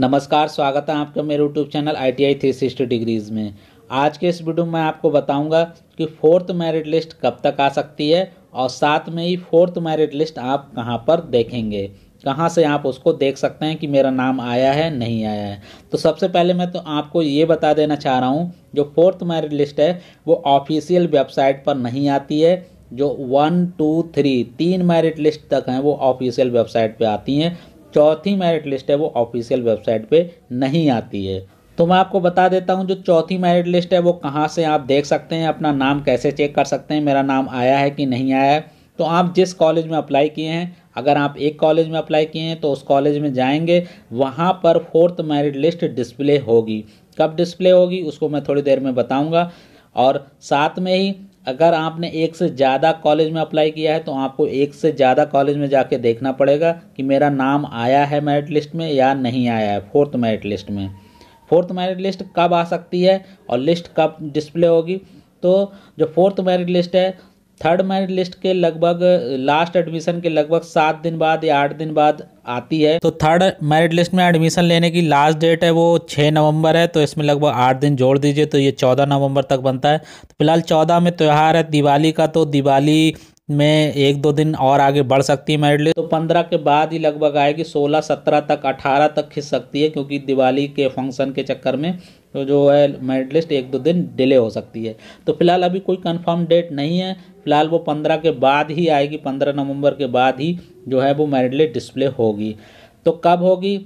नमस्कार स्वागत है आपका मेरे YouTube channel I T I three sixty degrees में आज के इस वीडियो में आपको बताऊंगा कि फोर्थ मेरिट लिस्ट कब तक आ सकती है और साथ में ही फोर्थ मेरिट लिस्ट आप कहां पर देखेंगे कहां से आप उसको देख सकते हैं कि मेरा नाम आया है नहीं आया है तो सबसे पहले मैं तो आपको ये बता देना चाह रहा हूँ जो फोर्थ मेरिट लिस्ट है वो ऑफिशियल वेबसाइट पर नहीं आती है जो वन टू थ्री तीन मेरिट लिस्ट तक हैं वो ऑफिशियल वेबसाइट पे आती हैं चौथी मेरिट लिस्ट है वो ऑफिशियल वेबसाइट पे नहीं आती है तो मैं आपको बता देता हूँ जो चौथी मेरिट लिस्ट है वो कहाँ से आप देख सकते हैं अपना नाम कैसे चेक कर सकते हैं मेरा नाम आया है कि नहीं आया है तो आप जिस कॉलेज में अप्लाई किए हैं अगर आप एक कॉलेज में अप्लाई किए हैं तो उस कॉलेज में जाएंगे वहाँ पर फोर्थ मेरिट लिस्ट डिस्प्ले होगी कब डिस्प्ले होगी उसको मैं थोड़ी देर में बताऊँगा और साथ में ही अगर आपने एक से ज़्यादा कॉलेज में अप्लाई किया है तो आपको एक से ज़्यादा कॉलेज में जाके देखना पड़ेगा कि मेरा नाम आया है मेरिट लिस्ट में या नहीं आया है फोर्थ मेरिट लिस्ट में फोर्थ मेरिट लिस्ट कब आ सकती है और लिस्ट कब डिस्प्ले होगी तो जो फोर्थ मेरिट लिस्ट है थर्ड मेरिट लिस्ट के लगभग लास्ट एडमिशन के लगभग सात दिन बाद या आठ दिन बाद आती है तो थर्ड मेरिट लिस्ट में एडमिशन लेने की लास्ट डेट है वो छः नवंबर है तो इसमें लगभग आठ दिन जोड़ दीजिए तो ये चौदह नवंबर तक बनता है तो फिलहाल चौदह में त्यौहार है दिवाली का तो दिवाली में एक दो दिन और आगे बढ़ सकती है मेरिट लिस्ट तो पंद्रह के बाद ही लगभग आएगी सोलह सत्रह तक अठारह तक खिंच सकती है क्योंकि दिवाली के फंक्शन के चक्कर में तो जो है मेरिट लिस्ट एक दो दिन डिले हो सकती है तो फिलहाल अभी कोई कंफर्म डेट नहीं है फिलहाल वो पंद्रह के बाद ही आएगी पंद्रह नवंबर के बाद ही जो है वो मेरिट लिस्ट डिस्प्ले होगी तो कब होगी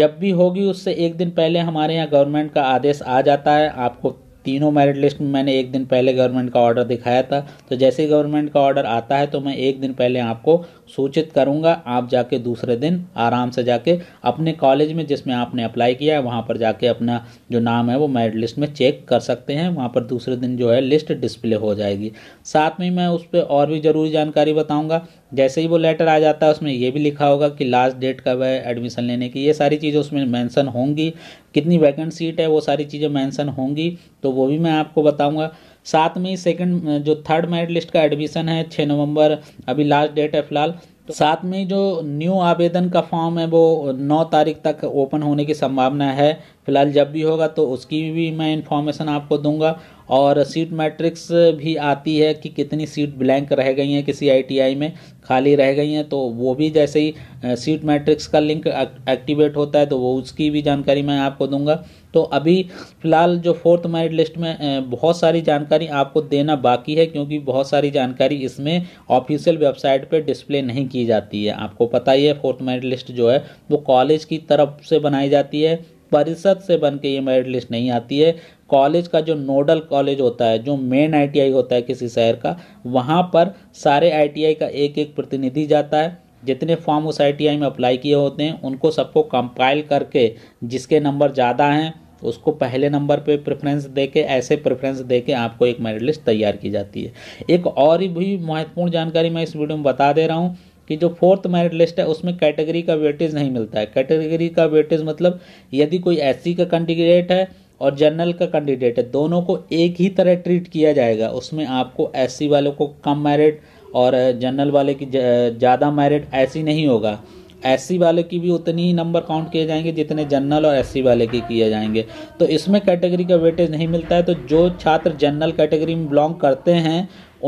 जब भी होगी उससे एक दिन पहले हमारे यहाँ गवर्नमेंट का आदेश आ जाता है आपको तीनों मेरिट लिस्ट में मैंने एक दिन पहले गवर्नमेंट का ऑर्डर दिखाया था तो जैसे ही गवर्नमेंट का ऑर्डर आता है तो मैं एक दिन पहले आपको सूचित करूंगा आप जाके दूसरे दिन आराम से जाके अपने कॉलेज में जिसमें आपने अप्लाई किया है वहाँ पर जाके अपना जो नाम है वो मेरिट लिस्ट में चेक कर सकते हैं वहाँ पर दूसरे दिन जो है लिस्ट डिस्प्ले हो जाएगी साथ में मैं उस पर और भी ज़रूरी जानकारी बताऊँगा जैसे ही वो लेटर आ जाता है उसमें ये भी लिखा होगा कि लास्ट डेट कब है एडमिशन लेने की ये सारी चीज़ें उसमें मेंशन होंगी कितनी वैकेंट सीट है वो सारी चीज़ें मेंशन होंगी तो वो भी मैं आपको बताऊंगा साथ में ही सेकेंड जो थर्ड मेरिट लिस्ट का एडमिशन है छः नवंबर अभी लास्ट डेट है फिलहाल तो साथ में जो न्यू आवेदन का फॉर्म है वो नौ तारीख तक ओपन होने की संभावना है फिलहाल जब भी होगा तो उसकी भी मैं इन्फॉर्मेशन आपको दूंगा और सीट मैट्रिक्स भी आती है कि कितनी सीट ब्लैंक रह गई हैं किसी आईटीआई में खाली रह गई हैं तो वो भी जैसे ही सीट मैट्रिक्स का लिंक एक्टिवेट होता है तो वो उसकी भी जानकारी मैं आपको दूंगा तो अभी फ़िलहाल जो फोर्थ मेरिट लिस्ट में बहुत सारी जानकारी आपको देना बाकी है क्योंकि बहुत सारी जानकारी इसमें ऑफिशियल वेबसाइट पर डिस्प्ले नहीं की जाती है आपको पता ही है फोर्थ मेरिट लिस्ट जो है वो कॉलेज की तरफ से बनाई जाती है परिषद से बन के ये मेरिट लिस्ट नहीं आती है कॉलेज का जो नोडल कॉलेज होता है जो मेन आईटीआई होता है किसी शहर का वहाँ पर सारे आईटीआई का एक एक प्रतिनिधि जाता है जितने फॉर्म उस आईटीआई में अप्लाई किए होते हैं उनको सबको कंपाइल करके जिसके नंबर ज़्यादा हैं उसको पहले नंबर पे प्रेफरेंस दे के ऐसे प्रेफरेंस दे के आपको एक मेरिट लिस्ट तैयार की जाती है एक और भी महत्वपूर्ण जानकारी मैं इस वीडियो में बता दे रहा हूँ कि जो फोर्थ मेरिट लिस्ट है उसमें कैटेगरी का वेटेज नहीं मिलता है कैटेगरी का वेटेज मतलब यदि कोई एस का कैंडिडेट है और जनरल का कैंडिडेट है दोनों को एक ही तरह ट्रीट किया जाएगा उसमें आपको एस वालों को कम मेरिट और जनरल वाले की ज़्यादा मेरिट ऐसी नहीं होगा एस वाले की भी उतनी ही नंबर काउंट किए जाएंगे जितने जनरल और एस वाले के किए जाएंगे तो इसमें कैटेगरी का वेटेज नहीं मिलता है तो जो छात्र जनरल कैटेगरी में बिलोंग करते हैं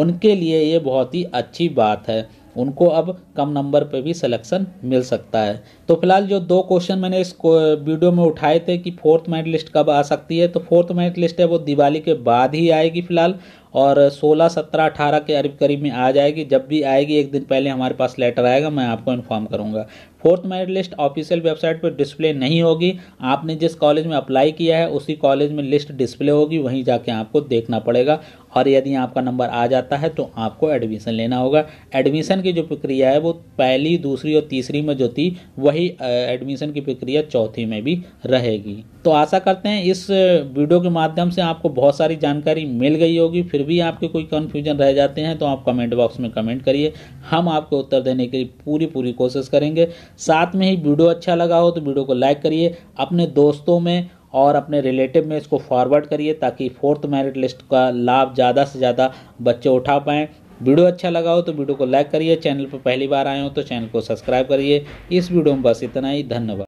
उनके लिए ये बहुत ही अच्छी बात है उनको अब कम नंबर पे भी सिलेक्शन मिल सकता है तो फिलहाल जो दो क्वेश्चन मैंने इस वीडियो में उठाए थे कि फोर्थ मेरिट लिस्ट कब आ सकती है तो फोर्थ मेरिट लिस्ट है वो दिवाली के बाद ही आएगी फिलहाल और 16, 17, 18 के करीब करीब में आ जाएगी जब भी आएगी एक दिन पहले हमारे पास लेटर आएगा मैं आपको इन्फॉर्म करूँगा fourth merit list official website पर डिस्प्ले नहीं होगी आपने जिस कॉलेज में अप्लाई किया है उसी कॉलेज में लिस्ट डिस्प्ले होगी वहीं जाके आपको देखना पड़ेगा और यदि आपका नंबर आ जाता है तो आपको एडमिशन लेना होगा एडमिशन की जो प्रक्रिया है वो पहली दूसरी और तीसरी में जो थी वही एडमिशन की प्रक्रिया चौथी में भी रहेगी तो आशा करते हैं इस वीडियो के माध्यम से आपको बहुत सारी जानकारी मिल गई होगी फिर भी आपके कोई कन्फ्यूजन रह जाते हैं तो आप कमेंट बॉक्स में कमेंट करिए हम आपको उत्तर देने के लिए पूरी पूरी कोशिश करेंगे साथ में ही वीडियो अच्छा लगा हो तो वीडियो को लाइक करिए अपने दोस्तों में और अपने रिलेटिव में इसको फॉरवर्ड करिए ताकि फोर्थ मेरिट लिस्ट का लाभ ज़्यादा से ज़्यादा बच्चे उठा पाएँ वीडियो अच्छा लगा हो तो वीडियो को लाइक करिए चैनल पर पहली बार आए हो तो चैनल को सब्सक्राइब करिए इस वीडियो में बस इतना ही धन्यवाद